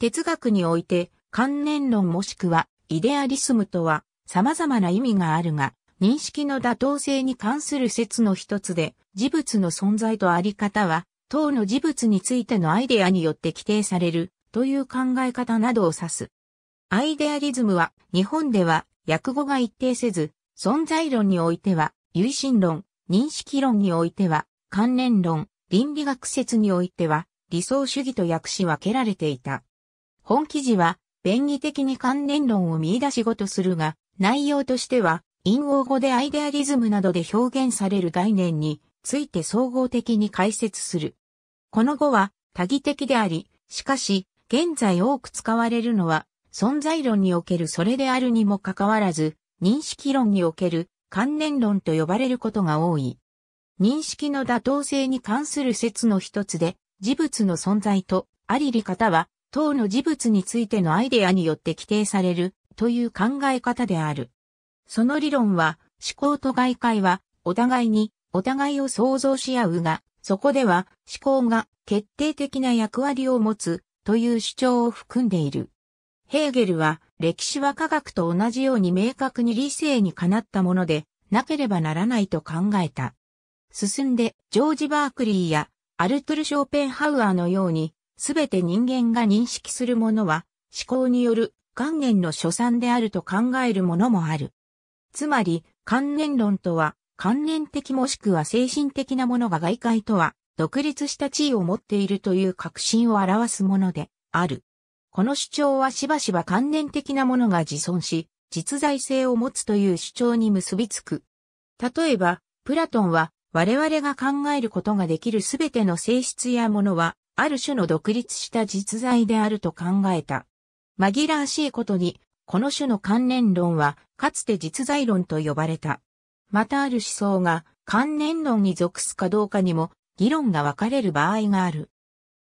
哲学において、観念論もしくは、イデアリスムとは、様々な意味があるが、認識の妥当性に関する説の一つで、事物の存在とあり方は、当の事物についてのアイデアによって規定される、という考え方などを指す。アイデアリズムは、日本では、訳語が一定せず、存在論においては、唯心論、認識論においては、関連論、倫理学説においては、理想主義と訳し分けられていた。本記事は、便宜的に関連論を見出しごとするが、内容としては、陰謀語でアイデアリズムなどで表現される概念について総合的に解説する。この語は多義的であり、しかし、現在多く使われるのは、存在論におけるそれであるにもかかわらず、認識論における関連論と呼ばれることが多い。認識の妥当性に関する説の一つで、事物の存在とありり方は等の事物についてのアイデアによって規定されるという考え方である。その理論は思考と外界はお互いにお互いを想像し合うが、そこでは思考が決定的な役割を持つという主張を含んでいる。ヘーゲルは歴史は科学と同じように明確に理性にかなったものでなければならないと考えた。進んでジョージ・バークリーやアルトゥル・ショーペンハウアーのようにすべて人間が認識するものは、思考による観念の所産であると考えるものもある。つまり、観念論とは、観念的もしくは精神的なものが外界とは、独立した地位を持っているという確信を表すもので、ある。この主張はしばしば観念的なものが自存し、実在性を持つという主張に結びつく。例えば、プラトンは、我々が考えることができるすべての性質やものは、ある種の独立した実在であると考えた。紛らわしいことに、この種の関連論は、かつて実在論と呼ばれた。またある思想が関連論に属すかどうかにも、議論が分かれる場合がある。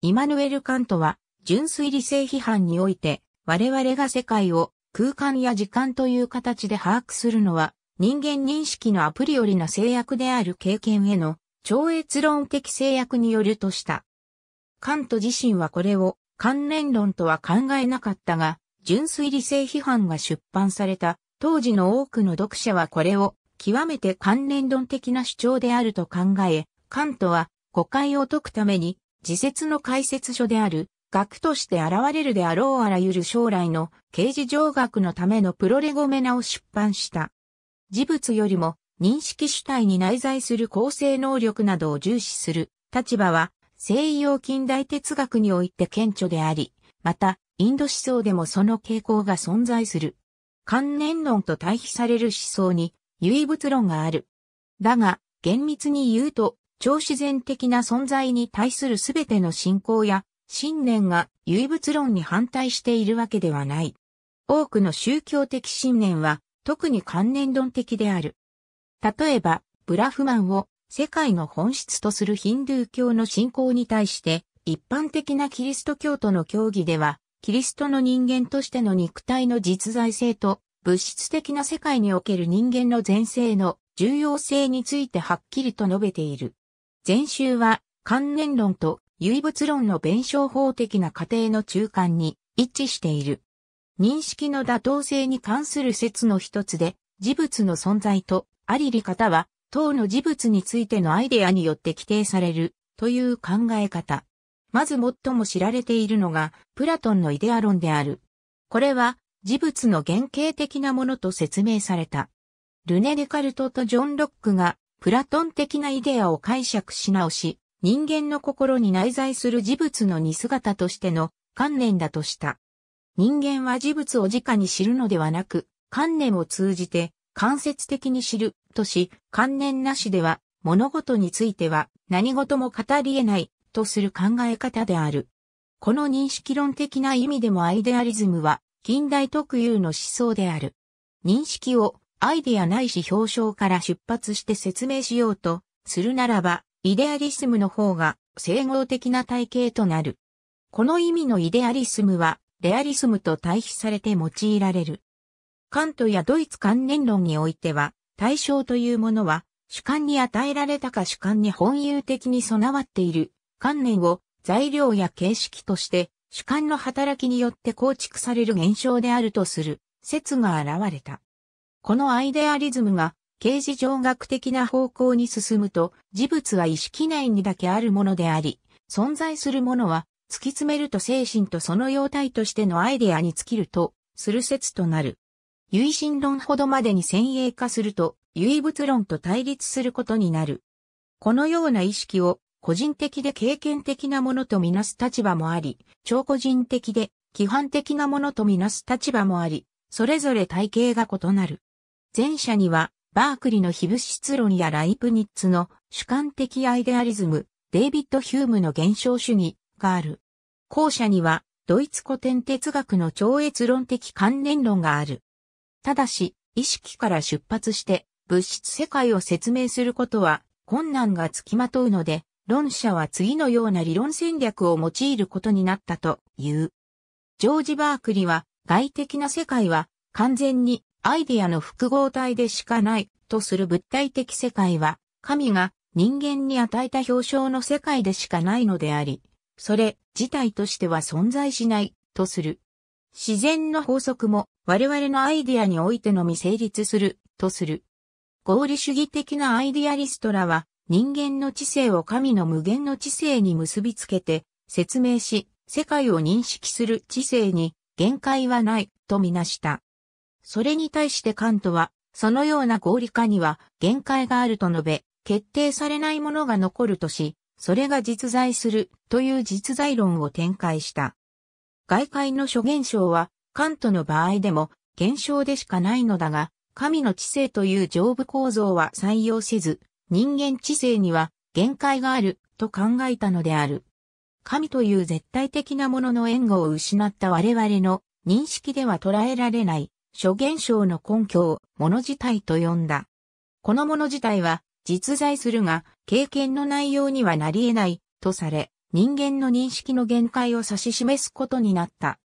イマヌエル・カントは、純粋理性批判において、我々が世界を空間や時間という形で把握するのは、人間認識のアプリよりな制約である経験への超越論的制約によるとした。カント自身はこれを関連論とは考えなかったが、純粋理性批判が出版された当時の多くの読者はこれを極めて関連論的な主張であると考え、カントは誤解を解くために自説の解説書である学として現れるであろうあらゆる将来の刑事上学のためのプロレゴメナを出版した。事物よりも認識主体に内在する構成能力などを重視する立場は西洋近代哲学において顕著であり、また、インド思想でもその傾向が存在する。観念論と対比される思想に唯物論がある。だが、厳密に言うと、超自然的な存在に対するすべての信仰や信念が唯物論に反対しているわけではない。多くの宗教的信念は特に観念論的である。例えば、ブラフマンを世界の本質とするヒンドゥー教の信仰に対して、一般的なキリスト教徒の教義では、キリストの人間としての肉体の実在性と、物質的な世界における人間の前世の重要性についてはっきりと述べている。前週は、観念論と唯物論の弁証法的な過程の中間に一致している。認識の妥当性に関する説の一つで、事物の存在とありり方は等の事物についてのアイデアによって規定されるという考え方。まず最も知られているのが、プラトンのイデア論である。これは、事物の原型的なものと説明された。ルネ・デカルトとジョン・ロックが、プラトン的なイデアを解釈し直し、人間の心に内在する事物の似姿としての観念だとした。人間は事物を直に知るのではなく、観念を通じて間接的に知るとし、観念なしでは、物事については何事も語り得ないとする考え方である。この認識論的な意味でもアイデアリズムは近代特有の思想である。認識をアイデアないし表彰から出発して説明しようとするならば、イデアリスムの方が整合的な体系となる。この意味のイデアリスムは、レアリスムと対比されて用いられる。カントやドイツ観念論においては、対象というものは、主観に与えられたか主観に本有的に備わっている観念を材料や形式として主観の働きによって構築される現象であるとする説が現れた。このアイデアリズムが形事上学的な方向に進むと、事物は意識内にだけあるものであり、存在するものは突き詰めると精神とその様態としてのアイデアに尽きるとする説となる。唯心論ほどまでに先鋭化すると、唯物論と対立することになる。このような意識を、個人的で経験的なものとみなす立場もあり、超個人的で、規範的なものとみなす立場もあり、それぞれ体系が異なる。前者には、バークリの非物質論やライプニッツの主観的アイデアリズム、デイビッド・ヒュームの現象主義がある。後者には、ドイツ古典哲学の超越論的関連論がある。ただし、意識から出発して物質世界を説明することは困難がつきまとうので、論者は次のような理論戦略を用いることになったという。ジョージ・バークリは、外的な世界は完全にアイデアの複合体でしかないとする物体的世界は、神が人間に与えた表彰の世界でしかないのであり、それ自体としては存在しないとする。自然の法則も我々のアイディアにおいてのみ成立する、とする。合理主義的なアイディアリストらは、人間の知性を神の無限の知性に結びつけて、説明し、世界を認識する知性に限界はないとみなした。それに対してカントは、そのような合理化には限界があると述べ、決定されないものが残るとし、それが実在するという実在論を展開した。外界の諸現象はカントの場合でも現象でしかないのだが、神の知性という上部構造は採用せず、人間知性には限界があると考えたのである。神という絶対的なものの援護を失った我々の認識では捉えられない諸現象の根拠を物自体と呼んだ。この物自体は実在するが経験の内容にはなり得ないとされ人間の認識の限界を指し示すことになった。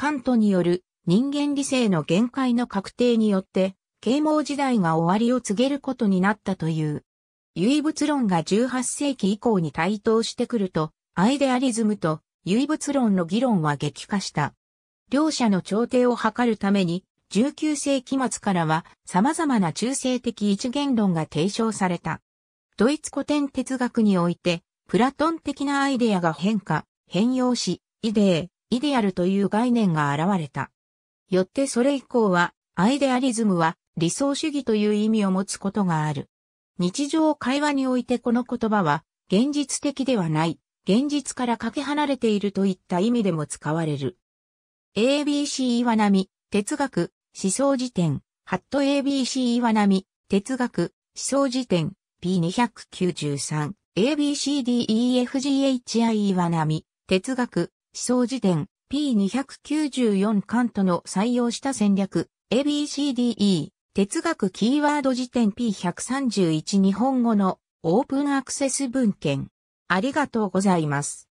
カントによる人間理性の限界の確定によって、啓蒙時代が終わりを告げることになったという。唯物論が18世紀以降に台頭してくると、アイデアリズムと唯物論の議論は激化した。両者の調停を図るために、19世紀末からは様々な中性的一元論が提唱された。ドイツ古典哲学において、プラトン的なアイデアが変化、変容し、イデー、イデアルという概念が現れた。よってそれ以降は、アイデアリズムは理想主義という意味を持つことがある。日常会話においてこの言葉は、現実的ではない、現実からかけ離れているといった意味でも使われる。ABC 岩波、哲学、思想辞典、ハット ABC 岩波、哲学、思想辞典、P293、ABCDEFGHI 岩波、哲学、思想辞典 P294 カントの採用した戦略 ABCDE 哲学キーワード辞典 P131 日本語のオープンアクセス文献ありがとうございます。